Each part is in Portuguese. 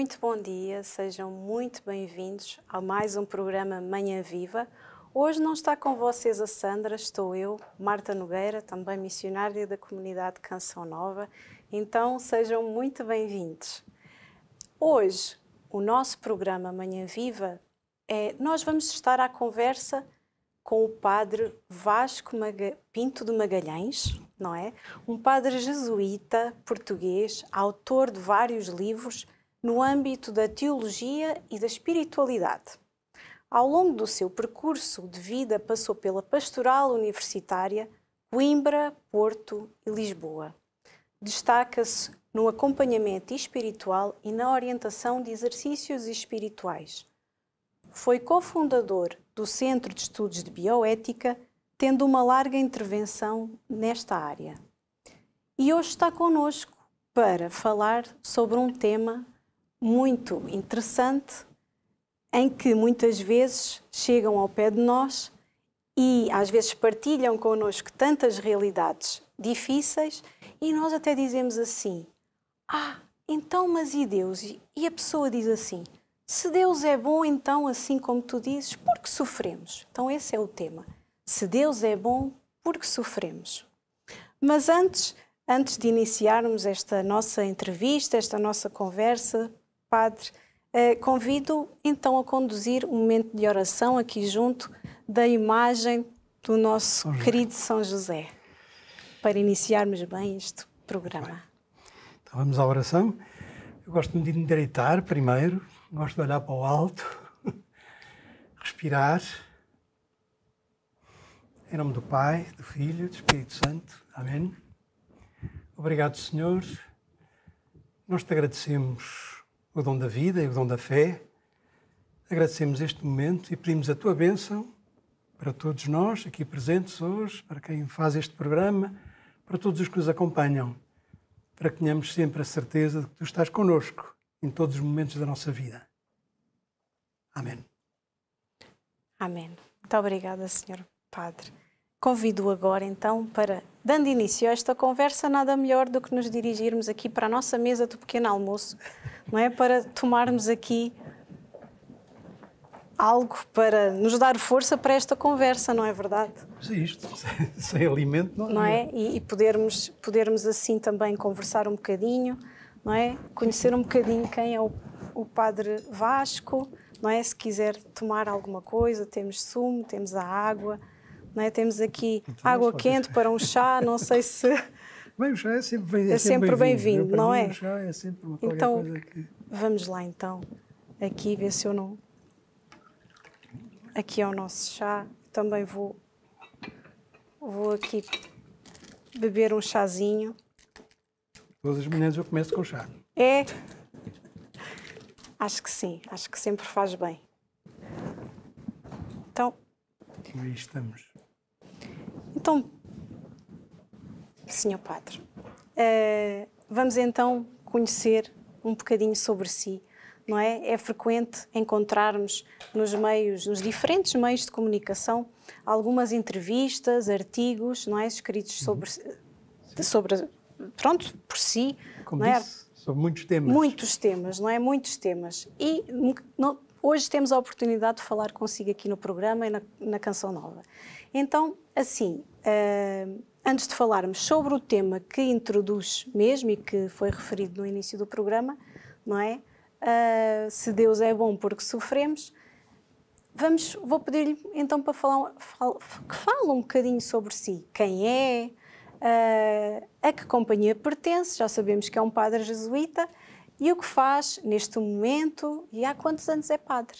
Muito bom dia, sejam muito bem-vindos a mais um programa Manhã Viva. Hoje não está com vocês a Sandra, estou eu, Marta Nogueira, também missionária da comunidade Canção Nova. Então sejam muito bem-vindos. Hoje, o nosso programa Manhã Viva é nós vamos estar à conversa com o padre Vasco Maga... Pinto de Magalhães, não é? Um padre jesuíta português, autor de vários livros no âmbito da teologia e da espiritualidade. Ao longo do seu percurso de vida, passou pela pastoral universitária, Coimbra, Porto e Lisboa. Destaca-se no acompanhamento espiritual e na orientação de exercícios espirituais. Foi cofundador do Centro de Estudos de Bioética, tendo uma larga intervenção nesta área. E hoje está conosco para falar sobre um tema muito interessante em que muitas vezes chegam ao pé de nós e às vezes partilham connosco tantas realidades difíceis e nós até dizemos assim: Ah, então, mas e Deus? E a pessoa diz assim: Se Deus é bom, então, assim como tu dizes, por que sofremos? Então, esse é o tema. Se Deus é bom, por que sofremos? Mas antes, antes de iniciarmos esta nossa entrevista, esta nossa conversa, Padre, eh, convido então a conduzir um momento de oração aqui junto da imagem do nosso São querido São José, para iniciarmos bem este programa. Bem. Então vamos à oração. Eu gosto de me endireitar primeiro, gosto de olhar para o alto, respirar. Em nome do Pai, do Filho, do Espírito Santo. Amém. Obrigado, Senhor. Nós te agradecemos o dom da vida e o dom da fé. Agradecemos este momento e pedimos a tua bênção para todos nós aqui presentes hoje, para quem faz este programa, para todos os que nos acompanham, para que tenhamos sempre a certeza de que tu estás conosco em todos os momentos da nossa vida. Amém. Amém. Muito obrigada, Senhor Padre. Convido agora então para, dando início a esta conversa, nada melhor do que nos dirigirmos aqui para a nossa mesa do pequeno almoço, não é? Para tomarmos aqui algo para nos dar força para esta conversa, não é verdade? Sim, isto, sem, sem alimento não, não é. E, e, podermos, podermos assim também conversar um bocadinho, não é? Conhecer um bocadinho quem é o, o Padre Vasco, não é? Se quiser tomar alguma coisa, temos sumo, temos a água, né? Temos aqui água quente para um chá, não sei se. Bem, o chá é sempre bem-vindo. É, é sempre bem-vindo, bem né? não é? O chá é sempre uma então, que... Vamos lá então, aqui ver se eu não. Aqui é o nosso chá. Também vou, vou aqui beber um chazinho. Todas as manhãs eu começo com chá. É? Acho que sim, acho que sempre faz bem. Então. Aí estamos. Então, Senhor Padre, uh, vamos então conhecer um bocadinho sobre si. Não é? é frequente encontrarmos nos meios, nos diferentes meios de comunicação, algumas entrevistas, artigos, não é, escritos uhum. sobre, Sim. sobre pronto, por si, Como não é? disse, é? sobre muitos temas. Muitos temas, não é? Muitos temas. E não, Hoje temos a oportunidade de falar consigo aqui no programa e na, na Canção Nova. Então, assim, uh, antes de falarmos sobre o tema que introduz mesmo e que foi referido no início do programa, não é? Uh, se Deus é bom porque sofremos, vamos, vou pedir-lhe então para falar, fal, que fale um bocadinho sobre si, quem é, uh, a que companhia pertence, já sabemos que é um padre jesuíta, e o que faz neste momento e há quantos anos é padre?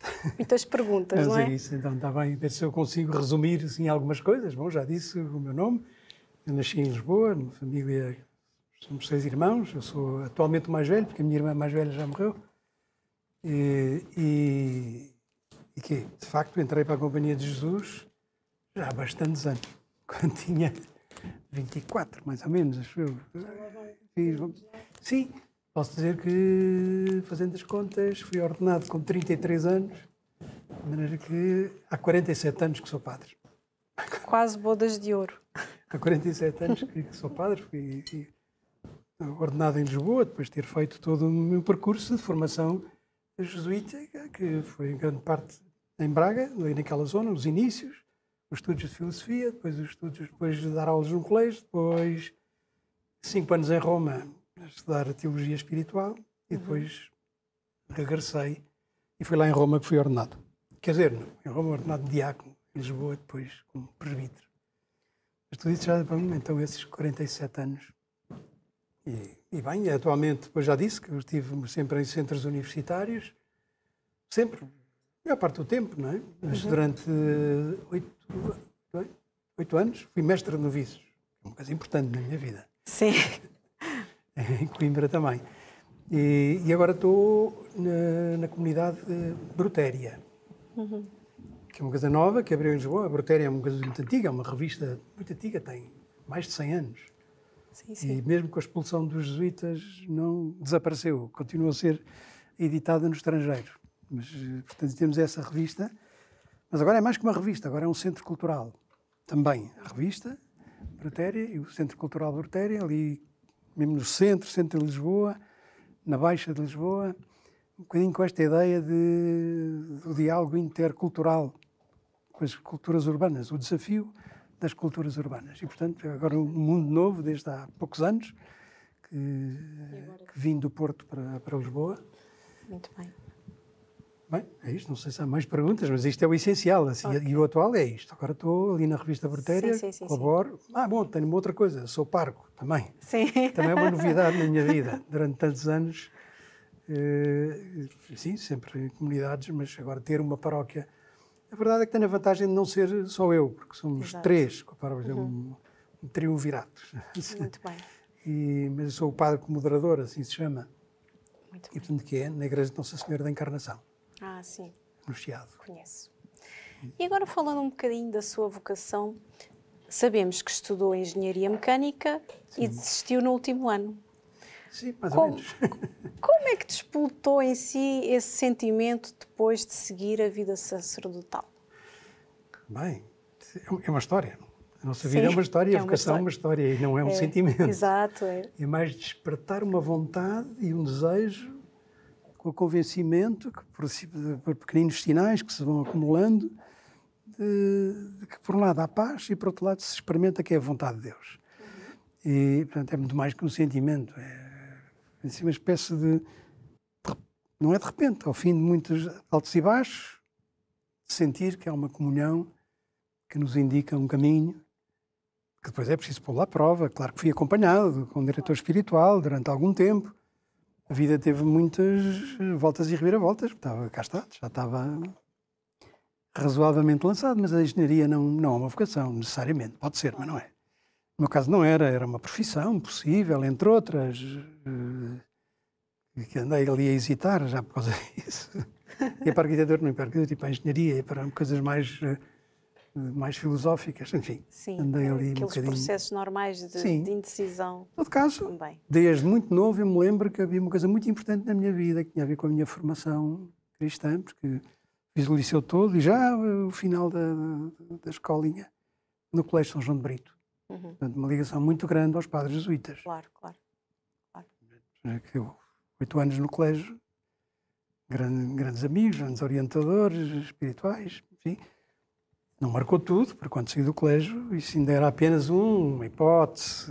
Muitas perguntas, não é? é isso, então está bem. Ver se eu consigo resumir assim, algumas coisas. Bom, já disse o meu nome. Eu nasci em Lisboa, na família. Somos seis irmãos. Eu sou atualmente o mais velho, porque a minha irmã mais velha já morreu. E, e, e que, de facto, entrei para a Companhia de Jesus já há bastantes anos, quando tinha 24, mais ou menos, acho eu. Sim, posso dizer que, fazendo as contas, fui ordenado com 33 anos, de maneira que há 47 anos que sou padre. Quase bodas de ouro. Há 47 anos que sou padre, fui ordenado em Lisboa, depois de ter feito todo o meu percurso de formação jesuíta, que foi em grande parte em Braga, ali naquela zona, nos inícios, os estudos de filosofia, depois os estudos, depois de dar aulas no colégio, depois cinco anos em Roma a estudar a teologia espiritual e uhum. depois uhum. regressei e fui lá em Roma que fui ordenado. Quer dizer, não, em Roma ordenado diácono, em Lisboa depois como presbítero. Mas tudo isso já para mim, então esses 47 anos. E, e bem, atualmente, depois já disse que eu estive sempre em centros universitários, sempre, a maior parte do tempo, não é? Mas uhum. durante oito oito anos, fui mestre de noviços. É uma coisa importante na minha vida. Sim. em Coimbra também. E, e agora estou na, na, comunidade de Brutéria, uhum. que é uma coisa nova que abriu em Lisboa. A Brutéria é uma coisa muito antiga, é uma revista muito antiga, tem mais de 100 anos. Sim, sim. E mesmo com a expulsão dos jesuítas, não desapareceu, continua a ser editada no estrangeiro. Mas, eh, portanto, temos essa revista mas agora é mais que uma revista, agora é um centro cultural. Também a revista, Brutéria, e o Centro Cultural Brutéria, ali mesmo no centro, centro de Lisboa, na Baixa de Lisboa, um bocadinho com esta ideia de, do diálogo intercultural com as culturas urbanas, o desafio das culturas urbanas. E, portanto, é agora um mundo novo, desde há poucos anos, que, que vim do Porto para, para Lisboa. Muito bem. Bem, é isto, não sei se há mais perguntas, mas isto é o essencial, assim, okay. e o atual é isto. Agora estou ali na revista Bretéria, colaboro. Sim. Ah, bom, tenho uma outra coisa, sou parco também. Sim. Também é uma novidade na minha vida, durante tantos anos. Eh, sim, sempre em comunidades, mas agora ter uma paróquia. A verdade é que tenho a vantagem de não ser só eu, porque somos Exato. três, paróquia é uhum. um, um triunvirato. Muito bem. E, mas eu sou o padre moderador, assim se chama. Muito e, portanto, que é na Igreja de Nossa Senhora da Encarnação. Ah, sim. No Chiado. Conheço. E agora falando um bocadinho da sua vocação, sabemos que estudou engenharia mecânica sim. e desistiu no último ano. Sim, mais como, ou menos. Como é que disputou em si esse sentimento depois de seguir a vida sacerdotal? Bem, é uma história. A nossa vida Sim, é uma história, é a vocação é uma história e não é um é, sentimento. Exato. É. é mais despertar uma vontade e um desejo com o convencimento, que por, por pequeninos sinais que se vão acumulando, de, de, que por um lado há paz e por outro lado se experimenta que é a vontade de Deus. E, portanto, é muito mais que um sentimento, é, é assim uma espécie de, de. Não é de repente, ao fim de muitos altos e baixos, sentir que há uma comunhão que nos indica um caminho que depois é preciso pô-lo à prova. Claro que fui acompanhado com um diretor espiritual durante algum tempo, a vida teve muitas voltas e reviravoltas. Estava, cá está, já estava razoavelmente lançado, mas a engenharia não, não é uma vocação, necessariamente. Pode ser, mas não é. No meu caso não era, era uma profissão possível, entre outras, eh, que andei ali a hesitar já por causa disso. Ia para a arquitetura, não ia para a arquitetura, ia para a engenharia, ia para coisas mais eh, mais filosóficas, enfim. Sim, andei ali aqueles um bocadinho. processos normais de, de indecisão. Em todo caso, também. desde muito novo eu me lembro que havia uma coisa muito importante na minha vida, que tinha a ver com a minha formação cristã, porque fiz o liceu todo e já o final da, da, escolinha no Colégio São João de Brito. Uhum. Portanto, uma ligação muito grande aos padres jesuítas. Claro, claro. claro. eu, oito anos no colégio, grande, grandes amigos, grandes orientadores espirituais, enfim. Não marcou tudo, porque quando saí do colégio, isso ainda era apenas um, uma hipótese,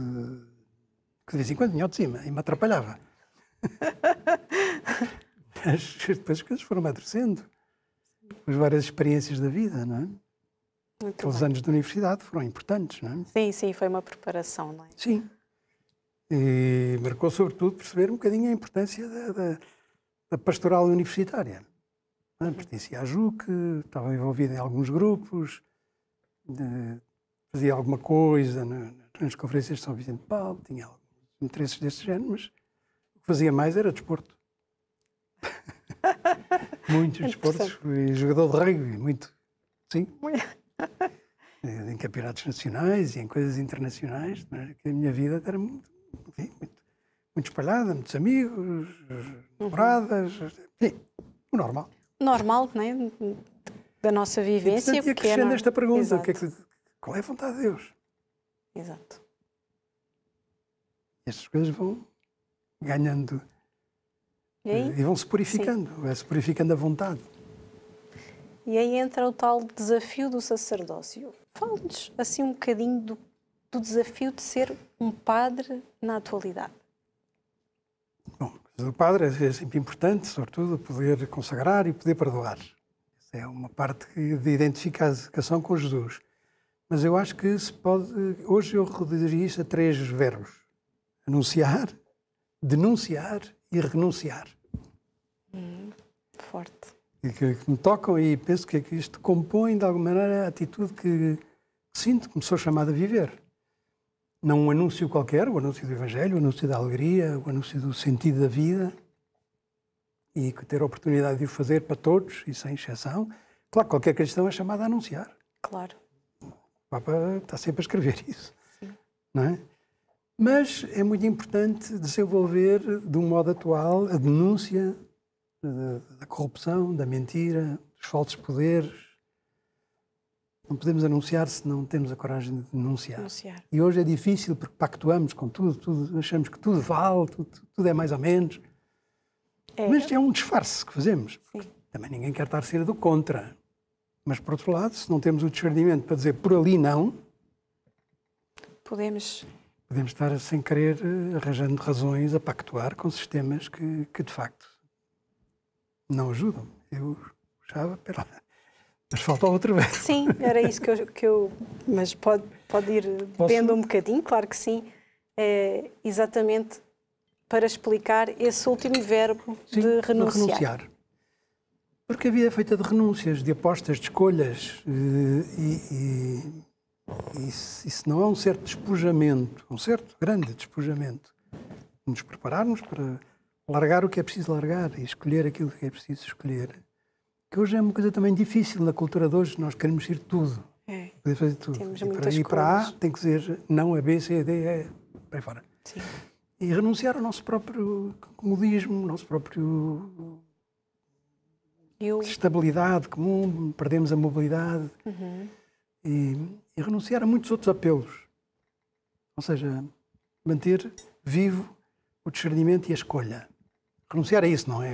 que de vez em quando vinha ao de cima e me atrapalhava. Mas depois as coisas foram amadurecendo. As várias experiências da vida, não é? Muito Aqueles bem. anos de universidade foram importantes, não é? Sim, sim, foi uma preparação, não é? Sim. E marcou, sobretudo, perceber um bocadinho a importância da, da, da pastoral universitária. Uhum. Pertencia à JUC, estava envolvido em alguns grupos, fazia alguma coisa nas conferências de São Vicente de Paulo, tinha alguns interesses desse género, mas o que fazia mais era desporto. Muitos é desportos. Fui jogador de rugby, muito. Sim. Eh, em campeonatos nacionais e em coisas internacionais. É? A minha vida era muito, enfim, muito, muito espalhada, muitos amigos, uhum. namoradas, enfim, o normal normal, não é? Da nossa vivência. E, portanto, acrescendo é, esta pergunta: que é que, qual é a vontade de Deus? Exato. Estas coisas vão ganhando e, eh, e vão se purificando, Sim. vai-se purificando a vontade. E aí entra o tal desafio do sacerdócio. Fala-nos assim um bocadinho do, do desafio de ser um padre na atualidade. O padre é, é sempre importante, sobretudo, poder consagrar e poder perdoar. é uma parte de identificação com Jesus. Mas eu acho que se pode. Hoje eu reduziria isto a três verbos: anunciar, denunciar e renunciar. Hum, forte. E que, que, me tocam e penso que é isto compõe, de alguma maneira, a atitude que, que sinto que me sou chamado a viver não um anúncio qualquer, o anúncio do Evangelho, o anúncio da alegria, o anúncio do sentido da vida e ter a oportunidade de o fazer para todos e sem exceção. Claro, qualquer cristão é chamado a anunciar. Claro. O Papa está sempre a escrever isso. Sim. Não é? Mas é muito importante desenvolver, de um modo atual, a denúncia eh, da corrupção, da mentira, dos falsos poderes, não podemos anunciar se não temos a coragem de denunciar. E hoje é difícil porque pactuamos com tudo, tudo achamos que tudo vale, tudo, tudo é mais ou menos. É. Mas é um disfarce que fazemos. Também ninguém quer estar cedo contra. Mas, por outro lado, se não temos o discernimento para dizer por ali não, podemos. Podemos estar, sem querer, eh, arranjando razões a pactuar com sistemas que, que de facto, não ajudam. Eu achava, pela, mas falta outra vez. Sim, era isso que eu. Que eu mas pode, pode ir depende um bocadinho, claro que sim. É exatamente para explicar esse último verbo sim, de renunciar. renunciar. Porque a vida é feita de renúncias, de apostas, de escolhas. E, e isso, isso não é um certo despojamento, um certo grande despojamento. Nos prepararmos para largar o que é preciso largar e escolher aquilo que é preciso escolher que hoje é uma coisa também difícil na cultura de hoje, nós queremos ir tudo. É. Poder fazer tudo. Temos e para ir para A tem que dizer não a B, C, D, é para fora. Sim. E renunciar ao nosso próprio comodismo, nosso próprio Eu... estabilidade comum, perdemos a mobilidade uhum. e, e renunciar a muitos outros apelos. Ou seja, manter vivo o discernimento e a escolha. Renunciar a isso não é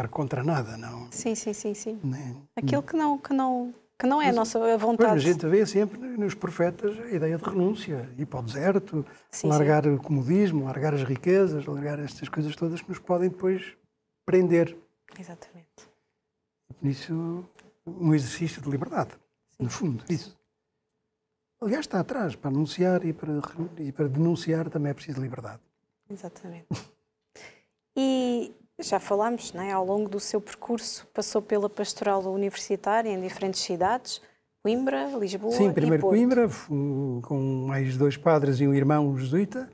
estar contra nada, não. Sim, sim, sim, sim. Nem, né? Aquilo que não, que não, que não é mas, a nossa vontade. Pois, a gente vê sempre nos profetas a ideia de renúncia, ir para o deserto, sim, largar sim. o comodismo, largar as riquezas, largar estas coisas todas que nos podem depois prender. Exatamente. Por isso, um exercício de liberdade, sim. no fundo, isso. Aliás, está atrás, para anunciar e para, e para denunciar também é preciso liberdade. Exatamente. E já falámos, né? ao longo do seu percurso, passou pela pastoral universitária em diferentes cidades, Coimbra, Lisboa Sim, primeiro Coimbra, com mais dois padres e um irmão jesuíta.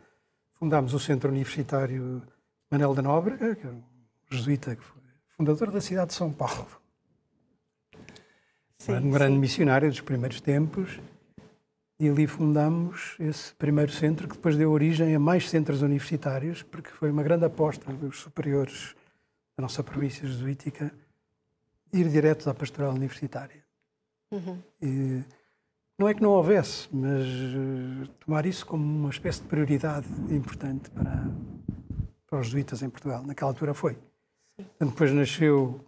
Fundámos o Centro Universitário Manel da Nóbrega, que era é um jesuíta que foi fundador da cidade de São Paulo. Sim, um grande sim. missionário dos primeiros tempos e ali fundamos esse primeiro centro, que depois deu origem a mais centros universitários, porque foi uma grande aposta dos superiores da nossa província jesuítica ir direto à pastoral universitária. Uhum. E, não é que não houvesse, mas eh, tomar isso como uma espécie de prioridade importante para, para os jesuítas em Portugal. Naquela altura foi. Então, depois nasceu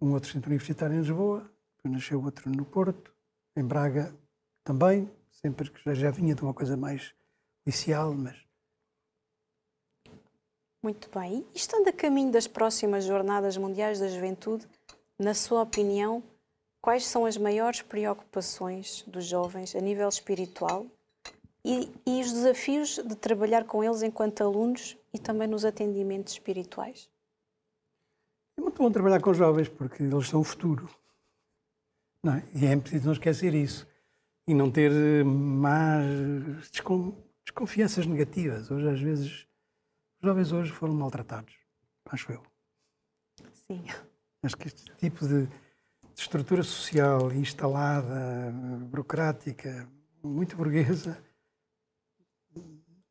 um outro centro universitário em Lisboa, depois nasceu outro no Porto, em Braga também, sempre que já vinha de uma coisa mais inicial, mas... Muito bem. E estando a caminho das próximas Jornadas Mundiais da Juventude, na sua opinião, quais são as maiores preocupações dos jovens a nível espiritual e, e os desafios de trabalhar com eles enquanto alunos e também nos atendimentos espirituais? É muito bom trabalhar com os jovens porque eles são o futuro. Não é? E é preciso não esquecer isso e não ter eh, más desconfianças negativas. Hoje, às vezes, os jovens hoje foram maltratados, acho eu. Sim. Acho que este tipo de, estrutura social instalada, burocrática, muito burguesa,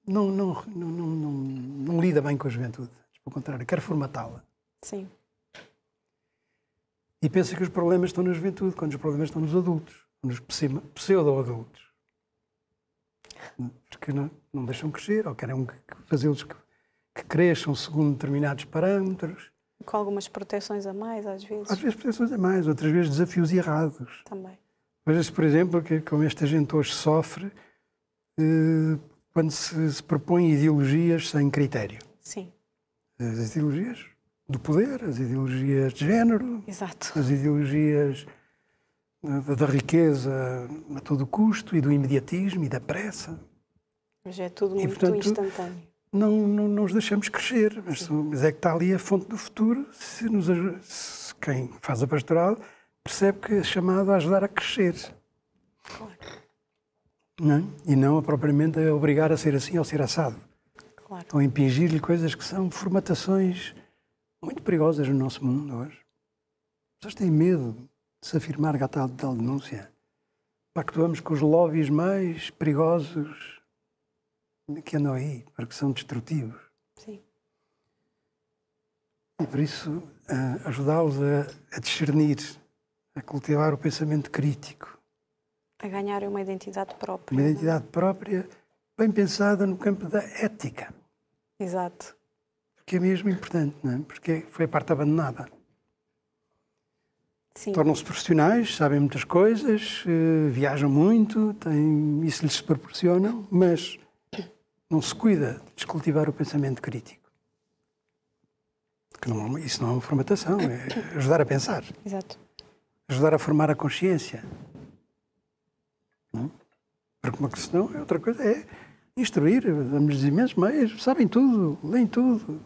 não, não, não, não, lida bem com a juventude. Pelo contrário, quer formatá-la. Sim. E pensa que os problemas estão na juventude, quando os problemas estão nos adultos nos pseudo-adultos. Porque não, não deixam crescer, ou querem fazê-los que, que cresçam segundo determinados parâmetros. Com algumas proteções a mais, às vezes? Às vezes proteções a mais, outras vezes desafios errados. Também. Veja-se, por exemplo, que como esta gente hoje sofre eh, quando se, se propõe ideologias sem critério. Sim. As ideologias do poder, as ideologias de género, Exato. as ideologias da riqueza a todo custo e do imediatismo e da pressa. Mas é tudo muito e, portanto, instantâneo. Não, não, não nos deixamos crescer, mas, mas, é que está ali a fonte do futuro. Se, nos, se quem faz a pastoral percebe que é chamado a ajudar a crescer. Claro. Não? É? E não a propriamente a obrigar a ser assim ou ser assado. Claro. Ou impingir-lhe coisas que são formatações muito perigosas no nosso mundo hoje. As pessoas têm medo se afirmar que há tal, tal denúncia. Pactuamos com os lobbies mais perigosos que andam aí, porque são destrutivos. Sim. E por isso, eh, ajudá-los a, a discernir, a cultivar o pensamento crítico. A ganhar uma identidade própria. Uma é? identidade não? própria bem pensada no campo da ética. Exato. Que é mesmo importante, não é? Porque foi a parte abandonada tornam-se profissionais, sabem muitas coisas, eh, viajam muito, têm, isso lhes proporciona mas não se cuida de descultivar o pensamento crítico. Que não, isso não é uma formatação, é ajudar a pensar. Exato. Ajudar a formar a consciência. Não? Porque uma questão é outra coisa, é instruir, damos-lhes imensos meios, sabem tudo, leem tudo,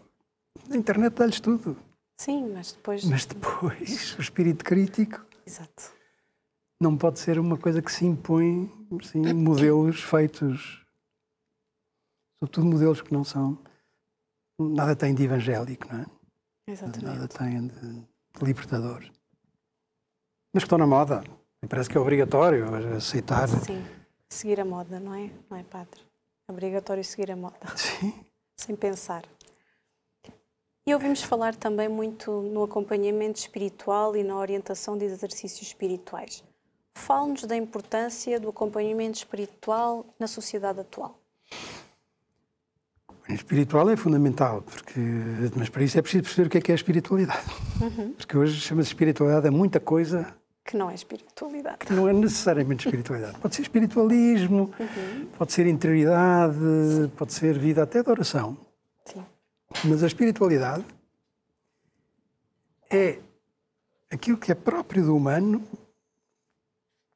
a internet dá-lhes tudo. Sim, mas depois. Mas depois, o espírito crítico. Exato. Não pode ser uma coisa que se impõe, sim, modelos feitos. Sobretudo modelos que não são. Nada tem de evangélico, não é? Exatamente. Nada tem de libertador. Mas que estão na moda. Me parece que é obrigatório aceitar. Sim, seguir a moda, não é? Não é, padre? É obrigatório seguir a moda. Sim. Sem pensar. E ouvimos falar também muito no acompanhamento espiritual e na orientação de exercícios espirituais. Fale-nos da importância do acompanhamento espiritual na sociedade atual. O espiritual é fundamental, porque, mas para isso é preciso perceber o que é, que é a espiritualidade. Uhum. Porque hoje chama-se espiritualidade a muita coisa que não é espiritualidade. Que não é necessariamente espiritualidade. Pode ser espiritualismo, uhum. pode ser interioridade, pode ser vida até de oração. Sim. Mas a espiritualidade é aquilo que é próprio do humano,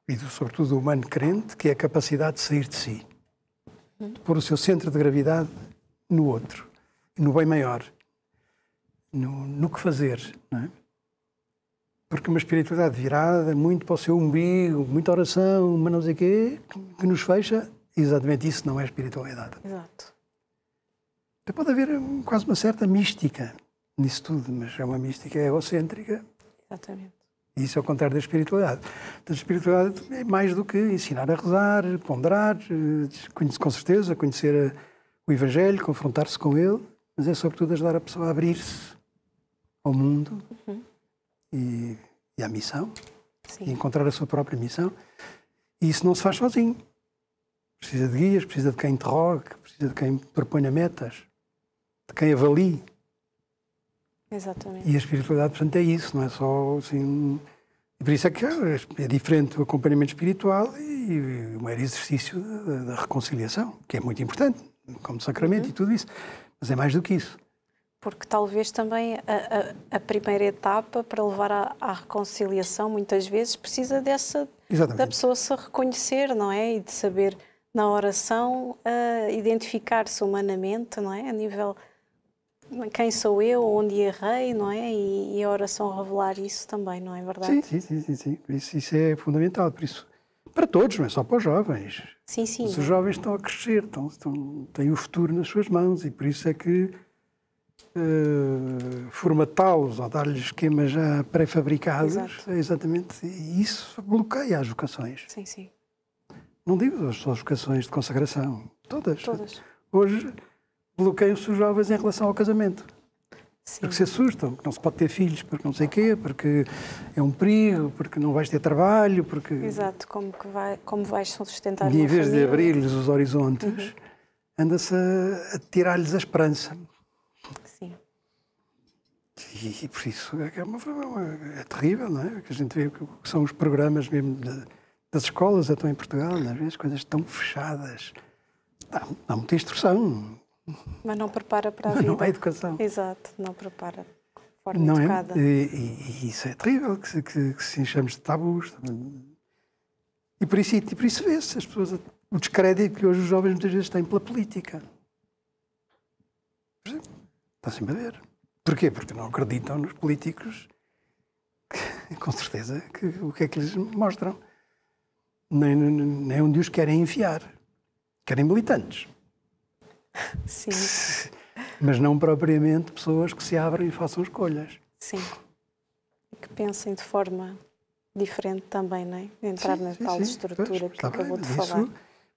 e do, sobretudo do humano crente, que é a capacidade de sair de si, de pôr o seu centro de gravidade no outro, no bem maior, no, no que fazer, não é? Porque uma espiritualidade virada muito para o seu umbigo, muita oração, mas não sei o quê, que nos fecha, exatamente isso não é espiritualidade. Exato. Pode haver quase uma certa mística nisso tudo, mas é uma mística egocêntrica. Exatamente. Isso é o contrário da espiritualidade. a espiritualidade é mais do que ensinar a rezar, ponderar, eh, com certeza, conhecer eh, o Evangelho, confrontar-se com ele, mas é sobretudo ajudar a pessoa a abrir-se ao mundo uhum. e, e, à missão, Sim. e encontrar a sua própria missão. E isso não se faz sozinho. Precisa de guias, precisa de quem interrogue, precisa de quem proponha metas de quem avalie. Exatamente. E a espiritualidade, portanto, é isso, não é só assim. Por isso é que é, é diferente o acompanhamento espiritual e o maior exercício da reconciliação, que é muito importante, como sacramento uhum. e tudo isso. Mas é mais do que isso. Porque talvez também a, a, a primeira etapa para levar à, à, reconciliação, muitas vezes, precisa dessa. Exatamente. da pessoa se reconhecer, não é? E de saber, na oração, uh, identificar-se humanamente, não é? A nível quem sou eu, onde errei, não é? E, e, a oração revelar isso também, não é verdade? Sim, sim, sim, sim. Isso, isso é fundamental, por isso. Para todos, não é só para os jovens. Sim, sim. os jovens estão a crescer, estão, estão, têm o futuro nas suas mãos e por isso é que uh, formatá-los ou dar-lhes esquemas já pré-fabricados é exatamente isso bloqueia as vocações. Sim, sim. Não digo só as vocações de consagração, todas. Todas. Hoje bloqueiam-se os jovens em relação ao casamento. Sim. Porque se assustam, que não se pode ter filhos, porque não sei o quê, porque é um perigo, porque não vais ter trabalho, porque... Exato, como, que vai, como vais sustentar E em vez família. de abrir-lhes os horizontes, uhum. anda-se a, a tirar-lhes a esperança. Sim. E, e por isso é, é, é uma, é, terrível, não é? Que a gente vê que são os programas mesmo de, das escolas, até em Portugal, às vezes coisas tão fechadas. Há, dá muita instrução, mas não prepara para a é vida. Não há educação. Exato, não prepara. Forma não educada. é? E, e, isso é terrível, que se, que, que se enchamos de tabus. E por isso, e por isso vê-se as pessoas, o descrédito que hoje os jovens muitas vezes têm pela política. Por exemplo, está sempre a ver. Porquê? Porque não acreditam nos políticos, que, com certeza, que, o que é que lhes mostram. Nem, nem onde os querem enfiar. Querem militantes. Sim. Mas não propriamente pessoas que se abrem e façam escolhas. Sim. E que pensem de forma diferente também, não é? Entrar sim, na sim, tal sim. estrutura pois, que acabou bem, de isso, falar.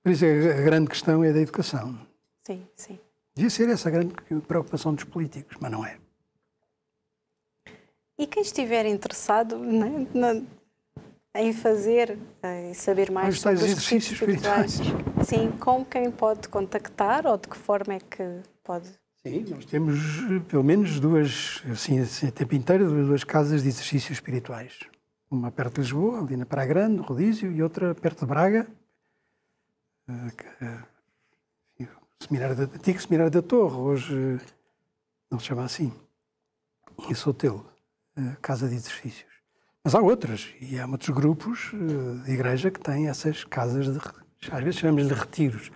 Por isso é a grande questão é da educação. Sim, sim. Devia ser essa a grande preocupação dos políticos, mas não é. E quem estiver interessado né, em fazer e eh, saber mais sobre os exercícios espirituais. espirituais. Sim, com quem pode contactar ou de que forma é que pode? Sim, nós temos eh, pelo menos duas, assim, assim a tempo inteiro, duas casas de exercícios espirituais. Uma perto de Lisboa, ali na Praia Grande, no Rodízio, e outra perto de Braga, eh, da, antigo Seminário da Torre, hoje não se chama assim, em Sotelo, Casa de Exercícios. Mas há outras, e há muitos grupos eh, de igreja que têm essas casas, de, às vezes chamamos de retiros.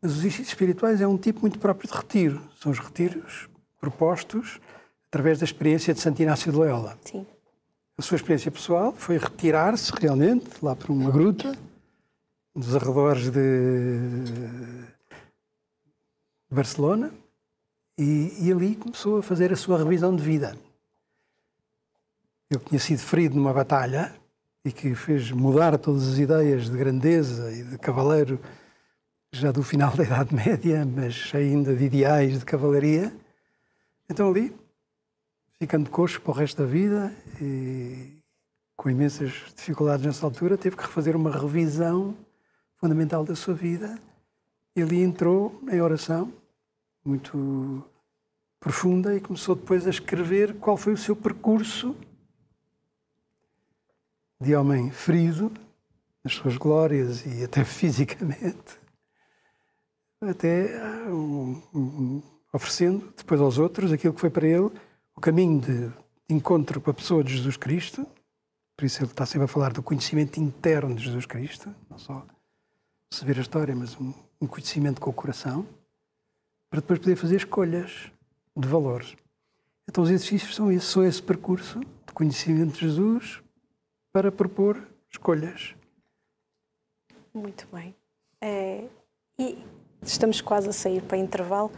Mas os exercícios espirituais é um tipo muito próprio de retiro. São os retiros propostos através da experiência de Santo Inácio de Loyola. Sim. A sua experiência pessoal foi retirar-se realmente lá para uma gruta, nos arredores de Barcelona, e, e ali começou a fazer a sua revisão de vida eu que tinha sido ferido numa batalha e que fez mudar todas as ideias de grandeza e de cavaleiro já do final da Idade Média, mas ainda de ideais de cavalaria. Então ali, ficando coxo para o resto da vida e com imensas dificuldades nessa altura, teve que refazer uma revisão fundamental da sua vida. Ele entrou em oração muito profunda e começou depois a escrever qual foi o seu percurso de homem frio, nas suas glórias e até fisicamente, até ah, um, um, oferecendo depois aos outros aquilo que foi para ele o caminho de encontro com a pessoa de Jesus Cristo. Por isso ele está sempre a falar do conhecimento interno de Jesus Cristo, não só saber a história, mas um, um conhecimento com o coração, para depois poder fazer escolhas de valores. Então os exercícios são esse, são esse percurso de conhecimento de Jesus, para propor escolhas. Muito bem. É, e estamos quase a sair para intervalo.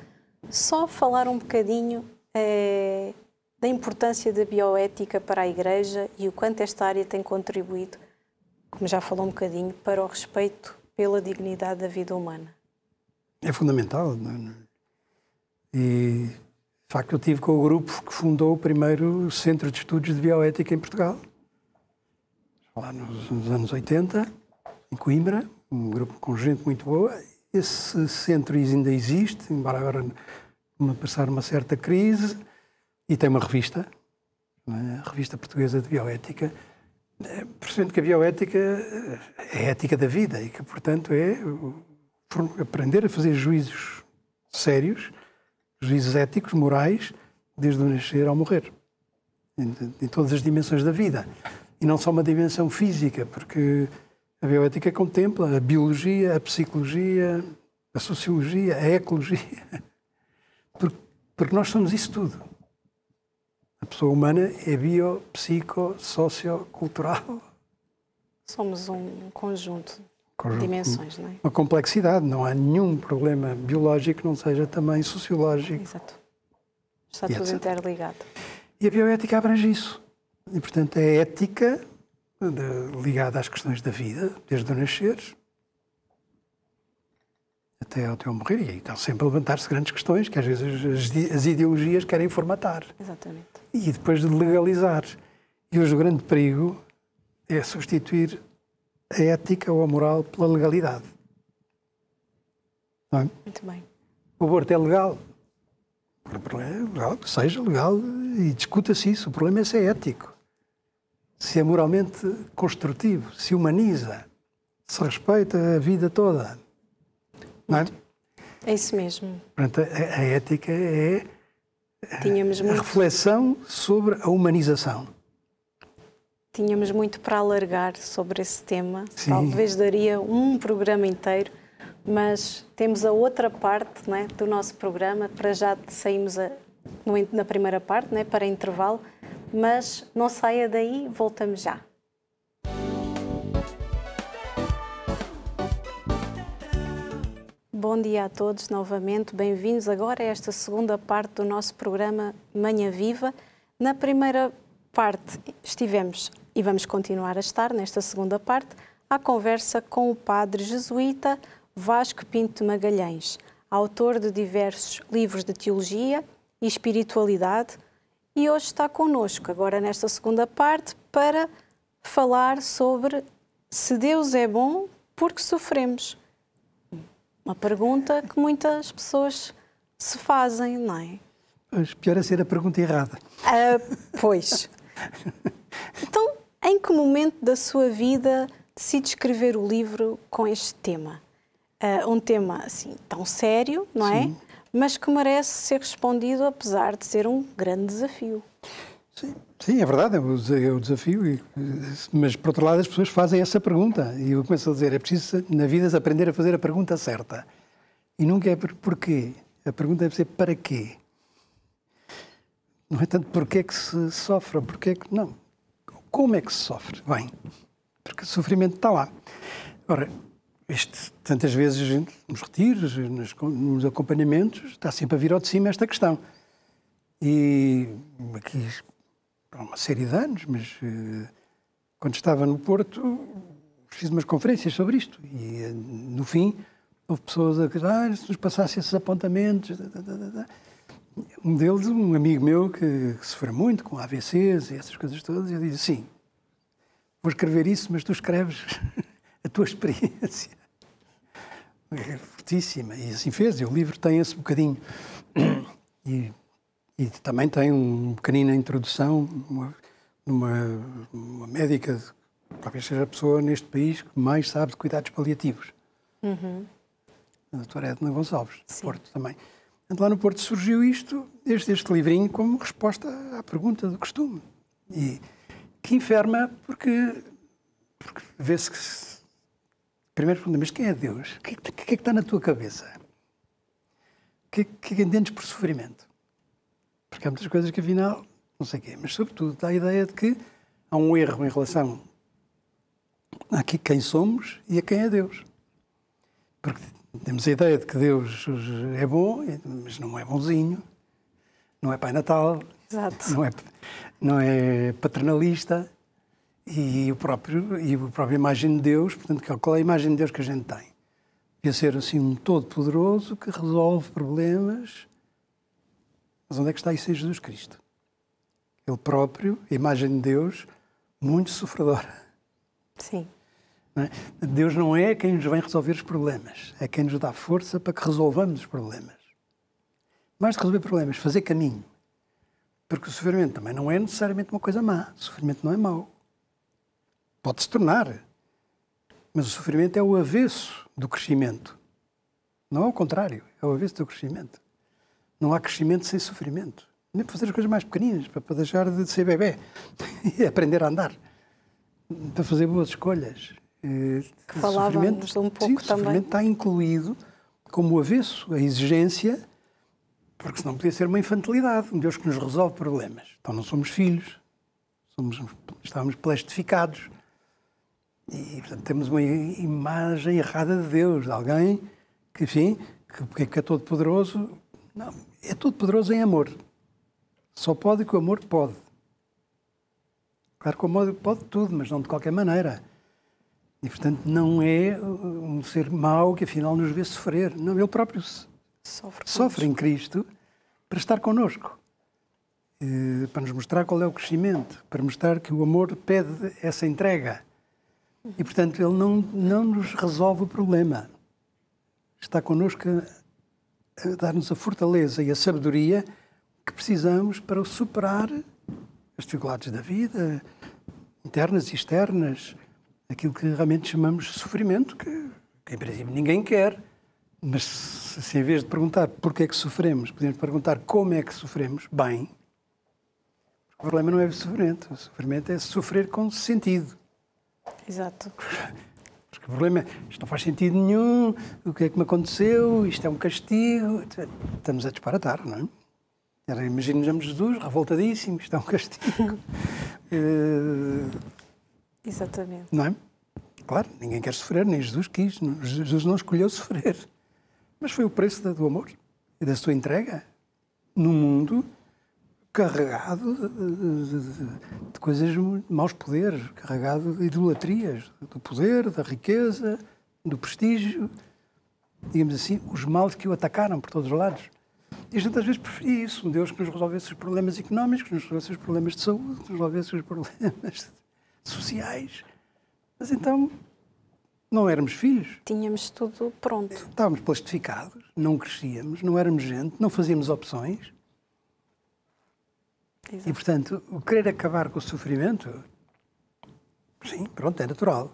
Só falar um bocadinho é, da importância da bioética para a Igreja e o quanto esta área tem contribuído, como já falou um bocadinho, para o respeito pela dignidade da vida humana. É fundamental. É? E, de facto, eu tive com o grupo que fundou o primeiro Centro de Estudos de Bioética em Portugal lá nos, nos anos 80, em Coimbra, um grupo com gente muito boa. Esse centro ainda existe, embora agora passar uma certa crise, e tem uma revista, é? a Revista Portuguesa de Bioética, é, percebendo que a bioética eh, é a ética da vida e que, portanto, é aprender a fazer juízos sérios, juízos éticos, morais, desde o nascer ao morrer, em todas as dimensões da vida e não só uma dimensão física, porque a bioética contempla a biologia, a psicologia, a sociologia, a ecologia, porque, porque nós somos isso tudo. A pessoa humana é bio, psico, sociocultural. Somos um conjunto de dimensões, não é? Uma complexidade, não há nenhum problema biológico que não seja também sociológico. Exato. Está tudo etc. interligado. E a bioética abrange isso. E, portanto, a ética de, ligada às questões da vida, desde o nascer até ao teu morrer, e estão sempre a levantar-se grandes questões que às vezes as, as, ideologias querem formatar. Exatamente. E depois de legalizar. E hoje o grande perigo é substituir a ética ou a moral pela legalidade. Não é? Muito bem. O aborto é legal, o problema é legal, seja legal e discuta-se isso. O problema é se é ético se é moralmente construtivo, se humaniza, se respeita a vida toda. Não é? É isso mesmo. Portanto, a, a ética é Tínhamos a muito... reflexão sobre a humanização. Tínhamos muito para alargar sobre esse tema. Sim. Talvez daria um programa inteiro, mas temos a outra parte né, do nosso programa. Para já saímos a, no, na primeira parte, né, para intervalo mas não saia daí, voltamos já. Bom dia a todos novamente, bem-vindos agora a esta segunda parte do nosso programa Manhã Viva. Na primeira parte estivemos, e vamos continuar a estar nesta segunda parte, a conversa com o padre jesuíta Vasco Pinto Magalhães, autor de diversos livros de teologia e espiritualidade, e hoje está connosco, agora nesta segunda parte, para falar sobre se Deus é bom, porque sofremos? Uma pergunta que muitas pessoas se fazem, não é? Pois, pior é ser a pergunta errada. Ah, pois. então, em que momento da sua vida decide escrever o livro com este tema? Uh, um tema assim tão sério, não é? Sim mas que merece ser respondido, apesar de ser um grande desafio. Sim, sim é verdade, é o é desafio. Mas, por outro lado, as pessoas fazem essa pergunta. E eu começo a dizer: é preciso, na vida, aprender a fazer a pergunta certa. E nunca é porquê. A pergunta deve ser para quê. Não é tanto porquê que se sofre, porquê que. Não. Como é que se sofre? Bem, porque o sofrimento está lá. Ora, este, tantas vezes nos retiros, nos, nos acompanhamentos, está sempre a vir ao de cima esta questão. E aqui há uma série de anos, mas eh, quando estava no Porto, fiz umas conferências sobre isto. E eh, no fim, houve pessoas a dizer: ah, se nos passassem esses apontamentos. Um deles, um amigo meu que, que sofreu muito com AVCs e essas coisas todas, eu disse: sim, vou escrever isso, mas tu escreves a tua experiência. É fortíssima. E assim fez. E o livro tem esse bocadinho. E, e também tem uma pequenina introdução numa, numa, uma médica, talvez seja a pessoa neste país que mais sabe de cuidados paliativos. Uhum. A doutora Edna Gonçalves, de do Porto também. Então, lá no Porto surgiu isto, este, este livrinho, como resposta à pergunta do costume. E que enferma porque, porque vê-se que Primeiro pergunta, mas quem é Deus? O que, que, que, é que está na tua cabeça? O que, que, que entendes por sofrimento? Porque há muitas coisas que afinal, não sei o quê, mas sobretudo dá a ideia de que há um erro em relação a quem somos e a quem é Deus. Porque temos a ideia de que Deus é bom, mas não é bonzinho, não é Pai Natal, Exato. Não, é, não é paternalista, e o próprio e a própria imagem de Deus, portanto, qual é, é a imagem de Deus que a gente tem? Devia ser assim um todo-poderoso que resolve problemas. Mas onde é que está isso em Jesus Cristo? Ele próprio, a imagem de Deus, muito sofredora. Sim. Não é? Deus não é quem nos vem resolver os problemas, é quem nos dá força para que resolvamos os problemas. Mais de resolver problemas, fazer caminho. Porque o sofrimento também não é necessariamente uma coisa má. O sofrimento não é mau. Pode se tornar. Mas o sofrimento é o avesso do crescimento. Não é o contrário, é o avesso do crescimento. Não há crescimento sem sofrimento. Nem para fazer as coisas mais pequeninas, para deixar de ser bebê e aprender a andar, para fazer boas escolhas. Eh, que falávamos um pouco sim, também. O sofrimento está incluído como o avesso, a exigência, porque senão podia ser uma infantilidade, um Deus que nos resolve problemas. Então não somos filhos, somos, estávamos plastificados e, portanto, temos uma imagem errada de Deus, de alguém que, enfim, que, que é todo poderoso. Não, é todo poderoso em amor. Só pode que o amor pode. Claro que o amor pode tudo, mas não de qualquer maneira. E, portanto, não é um ser mau que afinal nos vê sofrer. Não, ele próprio sofre, sofre em Cristo para estar connosco, eh, para nos mostrar qual é o crescimento, para mostrar que o amor pede essa entrega. E, portanto, ele não, não nos resolve o problema. Está connosco a, a dar-nos a fortaleza e a sabedoria que precisamos para superar as dificuldades da vida, internas e externas, aquilo que realmente chamamos de sofrimento, que, que em princípio ninguém quer. Mas se, se em vez de perguntar porquê é que sofremos, podemos perguntar como é que sofremos, bem, o problema não é o sofrimento. O sofrimento é sofrer com sentido Exato. Porque o problema é, isto não faz sentido nenhum, o que é que me aconteceu, isto é um castigo. Estamos a disparatar, não é? Imaginamos Jesus revoltadíssimo, isto é um castigo. uh... Exatamente. Não é? Claro, ninguém quer sofrer, nem Jesus quis. Jesus não escolheu sofrer. Mas foi o preço do amor e da sua entrega no mundo carregado de, de coisas de maus poderes, carregado de idolatrias, do poder, da riqueza, do prestígio, digamos assim, os males que o atacaram por todos os lados. E a gente às vezes preferia isso, um Deus que nos resolvesse os problemas económicos, que nos resolvesse os problemas de saúde, que nos resolvesse os problemas sociais. Mas então não éramos filhos. Tínhamos tudo pronto. Estávamos plastificados, não crescíamos, não éramos gente, não fazíamos opções. Exato. E, portanto, o querer acabar com o sofrimento, sim, pronto, é natural.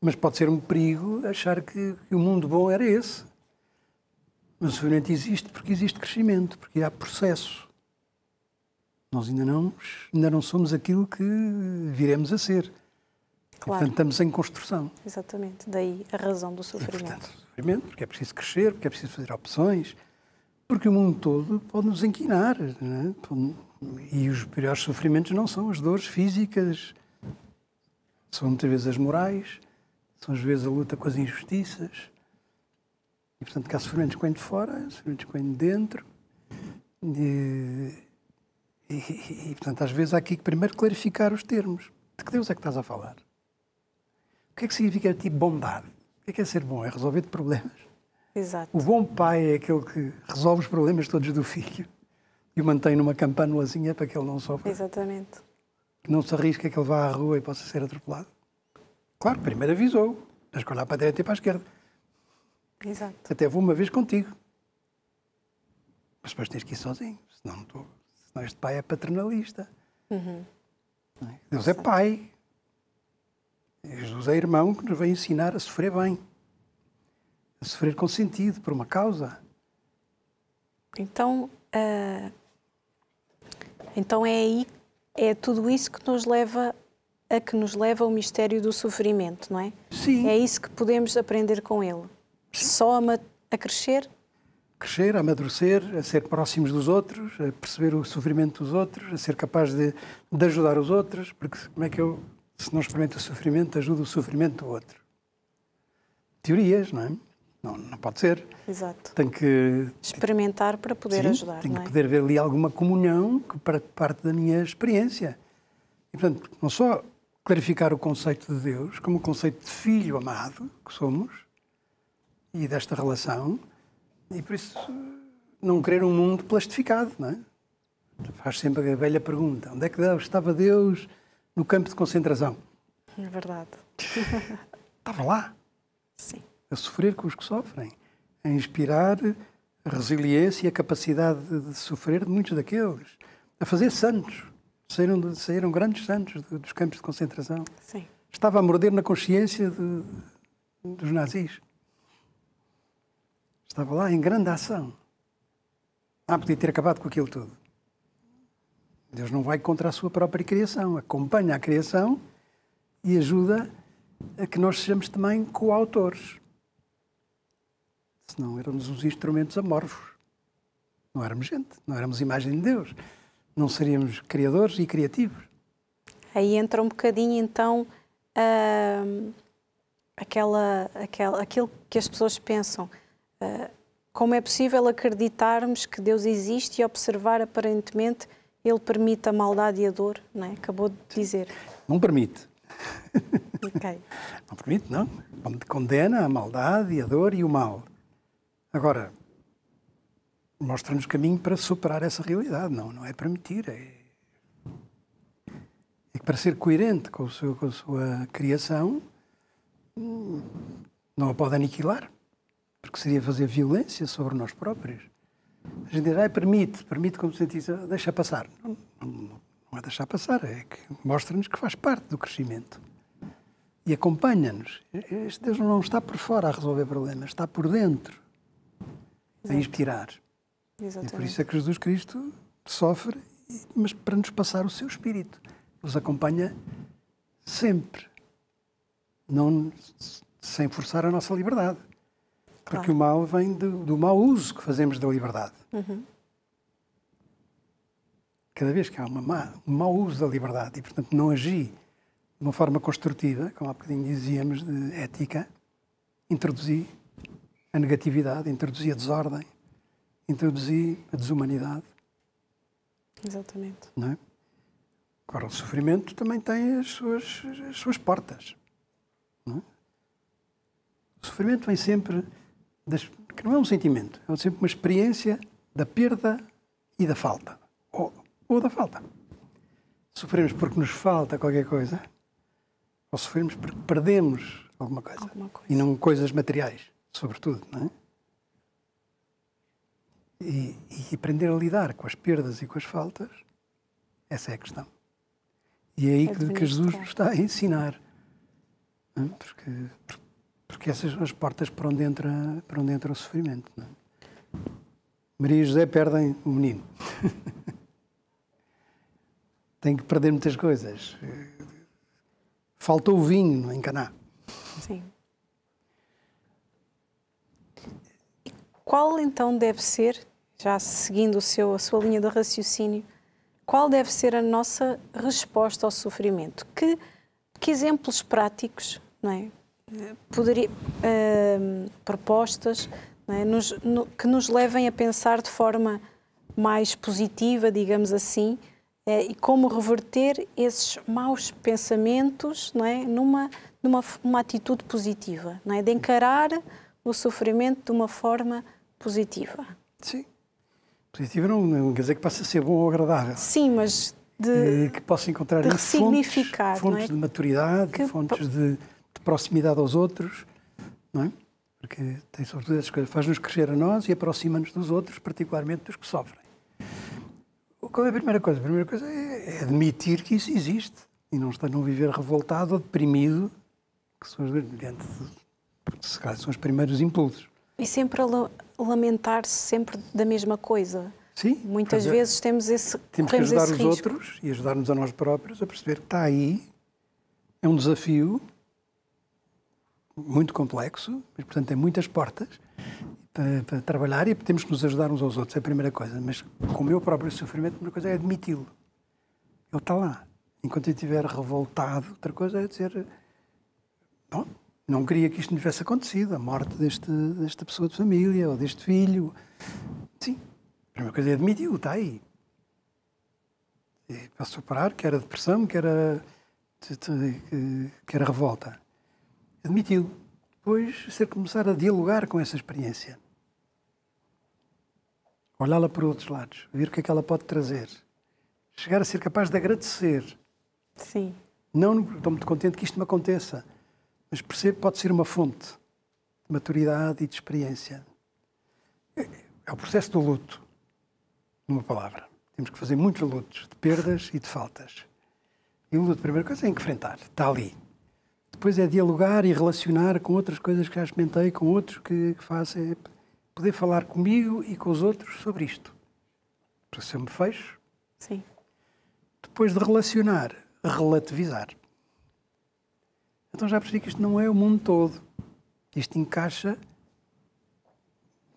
Mas pode ser um perigo achar que, que o mundo bom era esse. Mas o sofrimento existe porque existe crescimento, porque há processo. Nós ainda não, ainda não somos aquilo que viremos a ser. Claro. Portanto, estamos em construção. Exatamente. Daí a razão do sofrimento. E, portanto, sofrimento, porque é preciso crescer, porque é preciso fazer opções, porque o mundo todo pode nos inquinar. Não é? E os piores sofrimentos não são as dores físicas, são muitas vezes as morais, são às vezes a luta com as injustiças. E, portanto, que há sofrimentos que vêm de fora, sofrimentos que vêm de dentro. E, e, e, portanto, às vezes há aqui que primeiro clarificar os termos. De que Deus é que estás a falar? O que é que significa a ti bondade? O que é, que é ser bom? É resolver problemas. Exato. O bom pai é aquele que resolve os problemas todos do filho e o mantém numa campanulazinha para que ele não sofra. Exatamente. Que não se arrisca que ele vá à rua e possa ser atropelado. Claro, primeiro avisou. mas que olhar para a direita e é para a esquerda. Exato. Até vou uma vez contigo. Mas depois tens que ir sozinho, senão, não estou, senão este pai é paternalista. Uhum. É? Deus Exato. é pai. Jesus é irmão que nos vai ensinar a sofrer bem. A sofrer com sentido, por uma causa. Então, uh, então é aí, é tudo isso que nos leva a que nos leva o mistério do sofrimento, não é? Sim. É isso que podemos aprender com ele. Só a, a crescer? Crescer, a amadurecer, a ser próximos dos outros, a perceber o sofrimento dos outros, a ser capaz de, de ajudar os outros, porque como é que eu, se não experimento o sofrimento, ajudo o sofrimento do outro? Teorias, não é? Não, não pode ser. Exato. Tem que. Experimentar para poder sim, ajudar. Tem que é? poder ver ali alguma comunhão que parte da minha experiência. E, portanto, não só clarificar o conceito de Deus como o conceito de filho amado que somos e desta relação, e por isso não querer um mundo plastificado, não é? Faz sempre a velha pergunta: onde é que estava Deus no campo de concentração? É verdade. Estava lá. Sim a sofrer com os que sofrem, a inspirar a resiliência e a capacidade de sofrer de muitos daqueles, a fazer santos. Saíram, saíram grandes santos dos campos de concentração. Sim. Estava a morder na consciência de, dos nazis. Estava lá em grande ação. Ah, podia ter acabado com aquilo tudo. Deus não vai contra a sua própria criação, acompanha a criação e ajuda a que nós sejamos também coautores. Senão éramos uns instrumentos amorfos. Não éramos gente, não éramos imagem de Deus. Não seríamos criadores e criativos. Aí entra um bocadinho, então, uh, aquela, aquela, aquilo que as pessoas pensam. Uh, como é possível acreditarmos que Deus existe e observar aparentemente ele permite a maldade e a dor, não é? Acabou de dizer. Não permite. Okay. Não permite, não. Condena a maldade e a dor e o mal. Agora, mostra-nos caminho para superar essa realidade. Não, não é permitir. É, é que para ser coerente com, seu, com a sua criação, não a pode aniquilar, porque seria fazer violência sobre nós próprios. A gente diz, ah, permite, permite, como se deixa passar. Não, não, não é deixar passar, é que mostra-nos que faz parte do crescimento e acompanha-nos. Este Deus não está por fora a resolver problemas, está por dentro a inspirar. Exatamente. E por isso é que Jesus Cristo sofre, mas para nos passar o seu espírito. Nos acompanha sempre. Não sem forçar a nossa liberdade. Claro. Porque o mal vem do, do mau uso que fazemos da liberdade. Uhum. Cada vez que há uma má, um mau uso da liberdade e, portanto, não agir de uma forma construtiva, como há bocadinho dizíamos, de ética, introduzir a negatividade, introduzi a desordem, introduzi a desumanidade. Exatamente. Não é? Agora, o sofrimento também tem as suas, as suas portas. Não é? O sofrimento vem sempre, das, que não é um sentimento, é sempre uma experiência da perda e da falta. Ou, ou da falta. Sofremos porque nos falta qualquer coisa, ou sofremos porque perdemos alguma coisa. Alguma coisa. E não coisas materiais sobretudo, não é? E, e, aprender a lidar com as perdas e com as faltas, essa é a questão. E é aí é que, que Jesus nos está a ensinar. É? Porque, porque essas são as portas para onde entra, para onde entra o sofrimento. É? Maria e José perdem o menino. Tem que perder muitas coisas. Faltou o vinho em Caná. Sim. Qual então deve ser, já seguindo o seu, a sua linha de raciocínio, qual deve ser a nossa resposta ao sofrimento? Que, que exemplos práticos, não é? Poderia, uh, propostas é? Nos, no, que nos levem a pensar de forma mais positiva, digamos assim, é, e como reverter esses maus pensamentos é? numa, numa, atitude positiva, é, de encarar o sofrimento de uma forma positiva. Sim. Positiva não, não quer dizer que possa a ser bom ou agradável. Sim, mas de. Que possa encontrar de significar, fontes, é? fontes é? de maturidade, que fontes de, de proximidade aos outros, não é? Porque tem sobretudo essas coisas. Faz-nos crescer a nós e aproxima-nos dos outros, particularmente dos que sofrem. Qual é a primeira coisa? A primeira coisa é, é admitir que isso existe e não estar não viver revoltado ou deprimido, que são, porque, se calhar, são os primeiros impulsos. E sempre a lamentar-se sempre da mesma coisa. Sim. Muitas fazer. vezes temos esse Temos que ajudar os risco. outros e ajudar-nos a nós próprios a perceber que está aí, é um desafio muito complexo, mas portanto tem muitas portas para, para, trabalhar e temos que nos ajudar uns aos outros, é a primeira coisa. Mas com o meu próprio sofrimento, a primeira coisa é admiti-lo. Ele está lá. Enquanto eu estiver revoltado, outra coisa é dizer: Bom, não queria que isto me tivesse acontecido, a morte deste, desta pessoa de família ou deste filho. Sim, a primeira coisa é admitiu, está aí. É e a parar que era depressão, que era, que era revolta. Admitiu. Depois, ser começar a dialogar com essa experiência. Olhá-la por outros lados, ver o que é que ela pode trazer. Chegar a ser capaz de agradecer. Sim. Não, estou muito contente que isto me aconteça mas percebo, pode ser uma fonte de maturidade e de experiência. É, é o processo do luto, numa palavra. Temos que fazer muitos lutos, de perdas e de faltas. E o luto, a primeira coisa, é enfrentar, está ali. Depois é dialogar e relacionar com outras coisas que já experimentei, com outros que, que faço. É poder falar comigo e com os outros sobre isto. Para se eu me fecho. Sim. Depois de relacionar, relativizar. Então já percebi que isto não é o mundo todo. Isto encaixa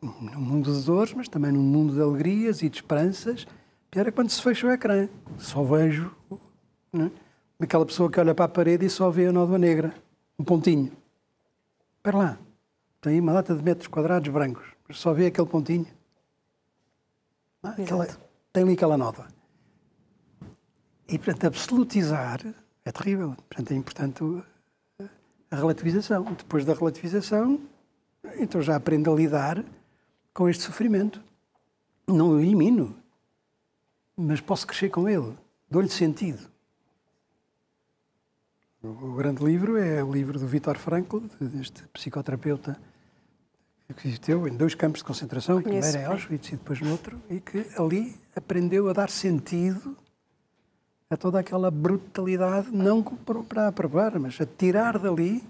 no mundo de dores, mas também no mundo de alegrias e de esperanças. Pior é quando se fecha o ecrã. Só vejo né? aquela pessoa que olha para a parede e só vê a nódoa negra. Um pontinho. Espera lá. Tem aí uma data de metros quadrados brancos. Mas só vê aquele pontinho. Ah, aquela, tem ali aquela nódoa. E, portanto, absolutizar é terrível. Portanto, é importante a relativização. Depois da relativização, então já aprendo a lidar com este sofrimento. Não o elimino, mas posso crescer com ele, dou-lhe sentido. O grande livro é o livro do Vítor Frankl, deste psicoterapeuta que existiu em dois campos de concentração, primeiro é em Auschwitz e depois no outro, e que ali aprendeu a dar sentido a é toda aquela brutalidade, não para aprovar, mas a tirar dali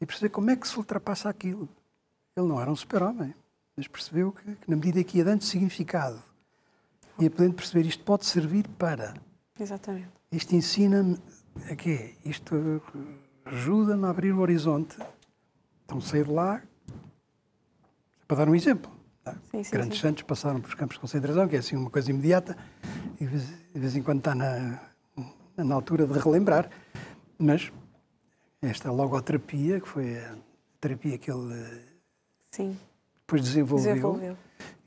e perceber como é que se ultrapassa aquilo. Ele não era um super-homem, mas percebeu que, que, na medida que ia dando significado ia podendo perceber isto pode servir para. Exatamente. Isto ensina-me a quê? Isto ajuda-me a abrir o horizonte. Então sair de lá, para dar um exemplo. Tá? Sim, sim, Grandes sim. santos passaram pelos campos de concentração, que é assim uma coisa imediata, e de vez em quando está na, na altura de relembrar. Mas esta logoterapia, que foi a terapia que ele depois desenvolveu, desenvolveu,